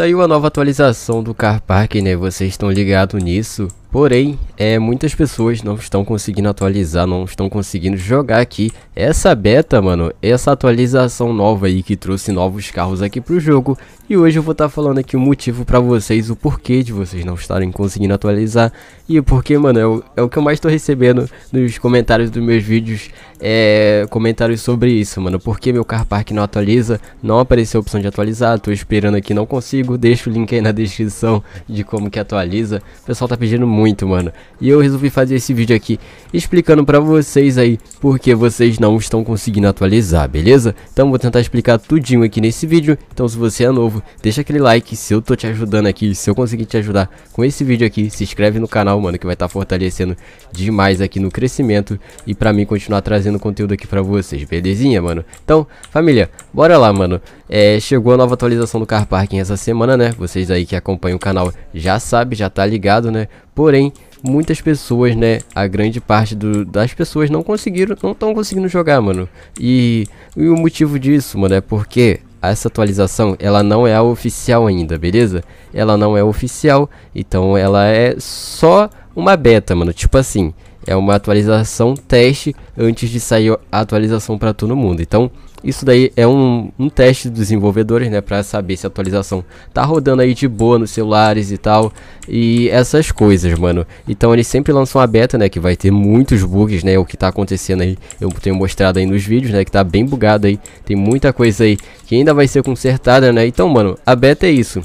Saiu a nova atualização do Car Park, né? Vocês estão ligados nisso? Porém, é, muitas pessoas não estão conseguindo atualizar, não estão conseguindo jogar aqui essa beta, mano, essa atualização nova aí que trouxe novos carros aqui pro jogo. E hoje eu vou estar tá falando aqui o motivo pra vocês, o porquê de vocês não estarem conseguindo atualizar. E porque, mano, é o, é o que eu mais tô recebendo nos comentários dos meus vídeos, é, comentários sobre isso, mano. por que meu car park não atualiza, não apareceu a opção de atualizar, tô esperando aqui, não consigo. Deixa o link aí na descrição de como que atualiza. O pessoal tá pedindo muito muito, mano. E eu resolvi fazer esse vídeo aqui explicando pra vocês aí porque vocês não estão conseguindo atualizar, beleza? Então vou tentar explicar tudinho aqui nesse vídeo. Então se você é novo, deixa aquele like se eu tô te ajudando aqui, se eu conseguir te ajudar com esse vídeo aqui. Se inscreve no canal, mano, que vai estar tá fortalecendo demais aqui no crescimento e pra mim continuar trazendo conteúdo aqui pra vocês, belezinha, mano? Então, família, Bora lá, mano. É, chegou a nova atualização do Car Parking essa semana, né? Vocês aí que acompanham o canal já sabem, já tá ligado, né? Porém, muitas pessoas, né? A grande parte do, das pessoas não conseguiram, não estão conseguindo jogar, mano. E, e o motivo disso, mano, é porque essa atualização, ela não é a oficial ainda, beleza? Ela não é oficial, então ela é só uma beta, mano. Tipo assim, é uma atualização teste antes de sair a atualização para todo mundo. Então, isso daí é um, um teste dos desenvolvedores, né, para saber se a atualização tá rodando aí de boa nos celulares e tal, e essas coisas, mano. Então eles sempre lançam a beta, né, que vai ter muitos bugs, né, o que tá acontecendo aí, eu tenho mostrado aí nos vídeos, né, que tá bem bugado aí, tem muita coisa aí que ainda vai ser consertada, né. Então, mano, a beta é isso.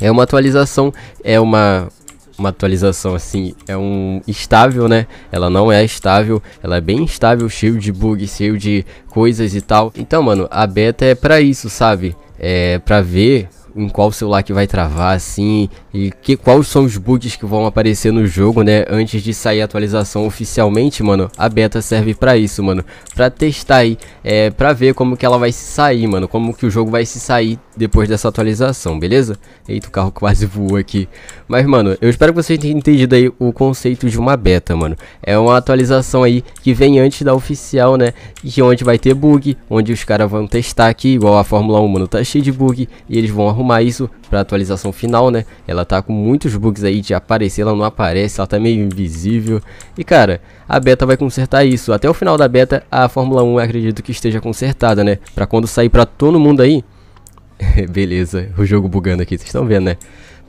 É uma atualização, é uma uma atualização assim, é um estável, né? Ela não é estável, ela é bem estável cheio de bugs, cheio de coisas e tal. Então, mano, a beta é para isso, sabe? É para ver em qual celular que vai travar, assim, e que quais são os bugs que vão aparecer no jogo, né, antes de sair a atualização oficialmente, mano, a beta serve pra isso, mano, pra testar aí, é, pra ver como que ela vai se sair, mano, como que o jogo vai se sair depois dessa atualização, beleza? Eita, o carro quase voou aqui, mas, mano, eu espero que vocês tenham entendido aí o conceito de uma beta, mano. É uma atualização aí que vem antes da oficial, né? Que onde vai ter bug, onde os caras vão testar aqui, igual a Fórmula 1, mano, tá cheio de bug. E eles vão arrumar isso pra atualização final, né? Ela tá com muitos bugs aí de aparecer, ela não aparece, ela tá meio invisível. E, cara, a beta vai consertar isso. Até o final da beta, a Fórmula 1 acredito que esteja consertada, né? Pra quando sair pra todo mundo aí... Beleza, o jogo bugando aqui, vocês estão vendo, né?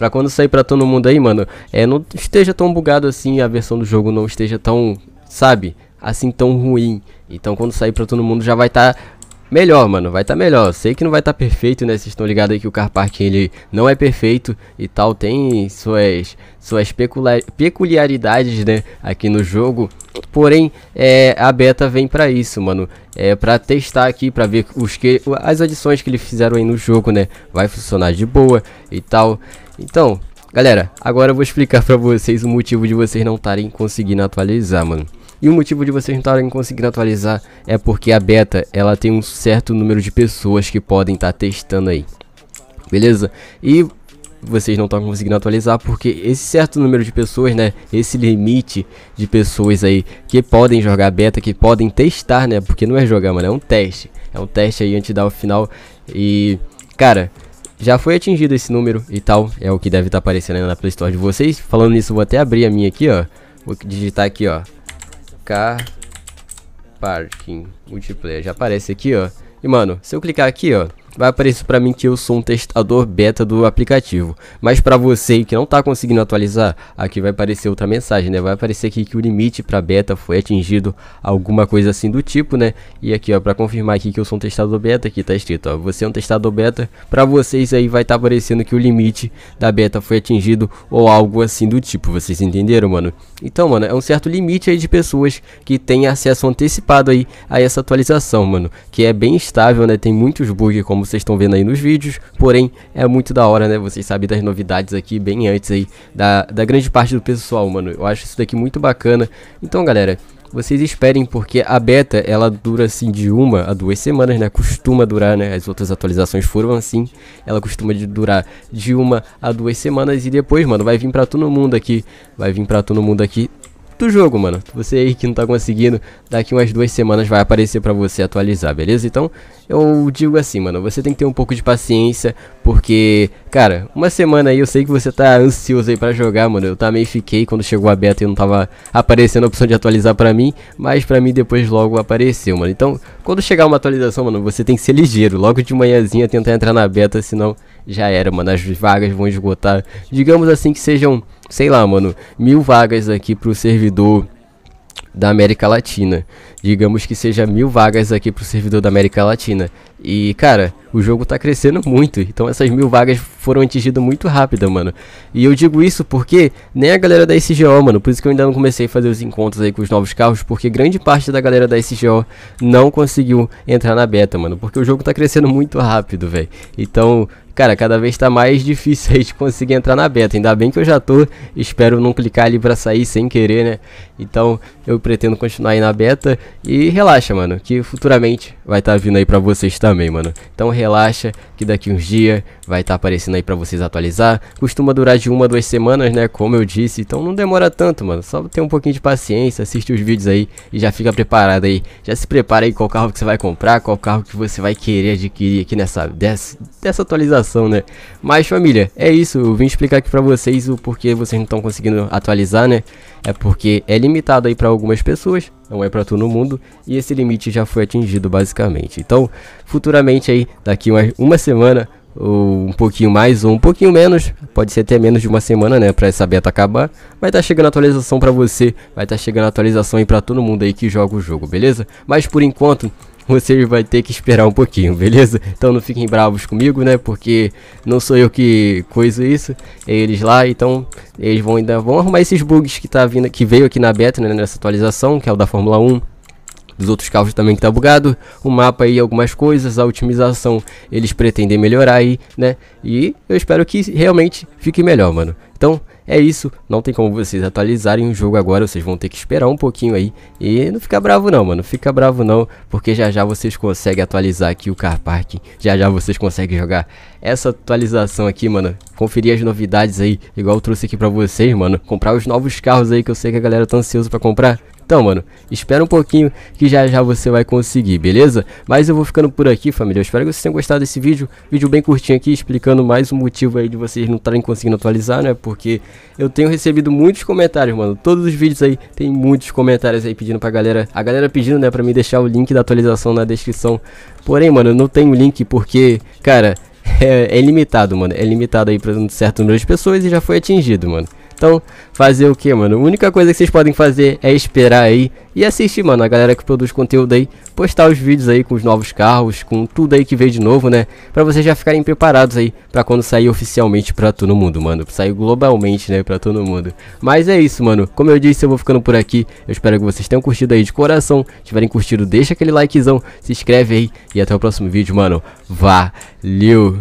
Pra quando sair pra todo mundo aí, mano, é, não esteja tão bugado assim, a versão do jogo não esteja tão, sabe, assim tão ruim. Então quando sair pra todo mundo já vai estar... Tá melhor, mano, vai estar tá melhor. Sei que não vai estar tá perfeito, né? Vocês estão ligados aí que o Car Park ele não é perfeito e tal, tem suas suas peculiaridades, né, aqui no jogo. Porém, é, a beta vem para isso, mano. É para testar aqui, para ver os que as adições que eles fizeram aí no jogo, né? Vai funcionar de boa e tal. Então, galera, agora eu vou explicar pra vocês o motivo de vocês não estarem conseguindo atualizar, mano. E o motivo de vocês não estarem conseguindo atualizar é porque a beta, ela tem um certo número de pessoas que podem estar tá testando aí. Beleza? E vocês não estão conseguindo atualizar porque esse certo número de pessoas, né, esse limite de pessoas aí que podem jogar beta, que podem testar, né, porque não é jogar, mano, é um teste. É um teste aí antes de dar o final e, cara, já foi atingido esse número e tal. É o que deve estar tá aparecendo na Play Store de vocês. Falando nisso, vou até abrir a minha aqui, ó. Vou digitar aqui, ó. Car Parking Multiplayer. Já aparece aqui, ó. E, mano, se eu clicar aqui, ó vai aparecer para mim que eu sou um testador beta do aplicativo. Mas para você que não está conseguindo atualizar, aqui vai aparecer outra mensagem, né? Vai aparecer aqui que o limite para beta foi atingido, alguma coisa assim do tipo, né? E aqui, ó, para confirmar aqui que eu sou um testador beta, aqui tá escrito, ó, você é um testador beta. Para vocês aí vai estar tá aparecendo que o limite da beta foi atingido ou algo assim do tipo. Vocês entenderam, mano? Então, mano, é um certo limite aí de pessoas que têm acesso antecipado aí a essa atualização, mano, que é bem estável, né? Tem muitos bugs como como vocês estão vendo aí nos vídeos. Porém, é muito da hora, né? Vocês sabem das novidades aqui bem antes aí da, da grande parte do pessoal, mano. Eu acho isso daqui muito bacana. Então, galera, vocês esperem, porque a beta, ela dura assim de uma a duas semanas, né? Costuma durar, né? As outras atualizações foram assim. Ela costuma de durar de uma a duas semanas e depois, mano, vai vir pra todo mundo aqui. Vai vir pra todo mundo aqui do jogo, mano. Você aí que não tá conseguindo, daqui umas duas semanas vai aparecer pra você atualizar, beleza? Então, eu digo assim, mano, você tem que ter um pouco de paciência, porque, cara, uma semana aí eu sei que você tá ansioso aí pra jogar, mano. Eu também fiquei quando chegou a beta e não tava aparecendo a opção de atualizar pra mim, mas pra mim depois logo apareceu, mano. Então, quando chegar uma atualização, mano, você tem que ser ligeiro. Logo de manhãzinha tentar entrar na beta, senão já era, mano. As vagas vão esgotar. Digamos assim que sejam sei lá, mano, mil vagas aqui pro servidor da América Latina. Digamos que seja mil vagas aqui pro servidor da América Latina. E, cara, o jogo tá crescendo muito, então essas mil vagas foram atingidas muito rápido, mano. E eu digo isso porque nem a galera da SGO, mano, por isso que eu ainda não comecei a fazer os encontros aí com os novos carros, porque grande parte da galera da SGO não conseguiu entrar na beta, mano, porque o jogo tá crescendo muito rápido, velho. Então, cara, cada vez tá mais difícil aí de conseguir entrar na beta. Ainda bem que eu já tô, espero não clicar ali pra sair sem querer, né? Então, eu pretendo continuar aí na beta e relaxa, mano, que futuramente vai estar tá vindo aí pra vocês, tá? também, mano. Então relaxa, que daqui uns dias vai estar tá aparecendo aí pra vocês atualizar. Costuma durar de uma a duas semanas, né, como eu disse, então não demora tanto, mano. Só ter um pouquinho de paciência, assiste os vídeos aí e já fica preparado aí. Já se prepara aí qual carro que você vai comprar, qual carro que você vai querer adquirir aqui nessa, dessa, dessa atualização, né. Mas família, é isso, eu vim explicar aqui pra vocês o porquê vocês não estão conseguindo atualizar, né. É porque é limitado aí pra algumas pessoas, não é para todo mundo e esse limite já foi atingido basicamente. Então, futuramente aí, daqui uma, uma semana ou um pouquinho mais ou um pouquinho menos, pode ser até menos de uma semana, né, para essa beta acabar, vai estar tá chegando atualização para você, vai estar tá chegando atualização aí para todo mundo aí que joga o jogo, beleza? Mas por enquanto, vocês vai ter que esperar um pouquinho, beleza? Então não fiquem bravos comigo, né? Porque não sou eu que coiso isso, é eles lá, então eles vão ainda vão arrumar esses bugs que tá vindo que veio aqui na beta, né, nessa atualização, que é o da Fórmula 1 dos outros carros também que tá bugado, o mapa aí algumas coisas, a otimização eles pretendem melhorar aí, né? E eu espero que realmente fique melhor, mano. Então, é isso, não tem como vocês atualizarem o jogo agora, vocês vão ter que esperar um pouquinho aí. E não fica bravo não, mano, fica bravo não, porque já já vocês conseguem atualizar aqui o Car Park. Já já vocês conseguem jogar essa atualização aqui, mano. Conferir as novidades aí, igual eu trouxe aqui pra vocês, mano. Comprar os novos carros aí que eu sei que a galera tá ansiosa pra comprar. Então, mano, espera um pouquinho que já já você vai conseguir, beleza? Mas eu vou ficando por aqui, família. Eu espero que vocês tenham gostado desse vídeo. Vídeo bem curtinho aqui, explicando mais o motivo aí de vocês não estarem conseguindo atualizar, né? Porque eu tenho recebido muitos comentários, mano. Todos os vídeos aí tem muitos comentários aí pedindo pra galera. A galera pedindo, né, pra mim deixar o link da atualização na descrição. Porém, mano, eu não tenho link porque, cara, é, é limitado, mano. É limitado aí pra um certo número de pessoas e já foi atingido, mano. Então, fazer o que, mano? A única coisa que vocês podem fazer é esperar aí e assistir, mano, a galera que produz conteúdo aí, postar os vídeos aí com os novos carros, com tudo aí que vem de novo, né? Pra vocês já ficarem preparados aí pra quando sair oficialmente pra todo mundo, mano. Sair globalmente, né, pra todo mundo. Mas é isso, mano. Como eu disse, eu vou ficando por aqui. Eu espero que vocês tenham curtido aí de coração. Se tiverem curtido, deixa aquele likezão, se inscreve aí e até o próximo vídeo, mano. Valeu!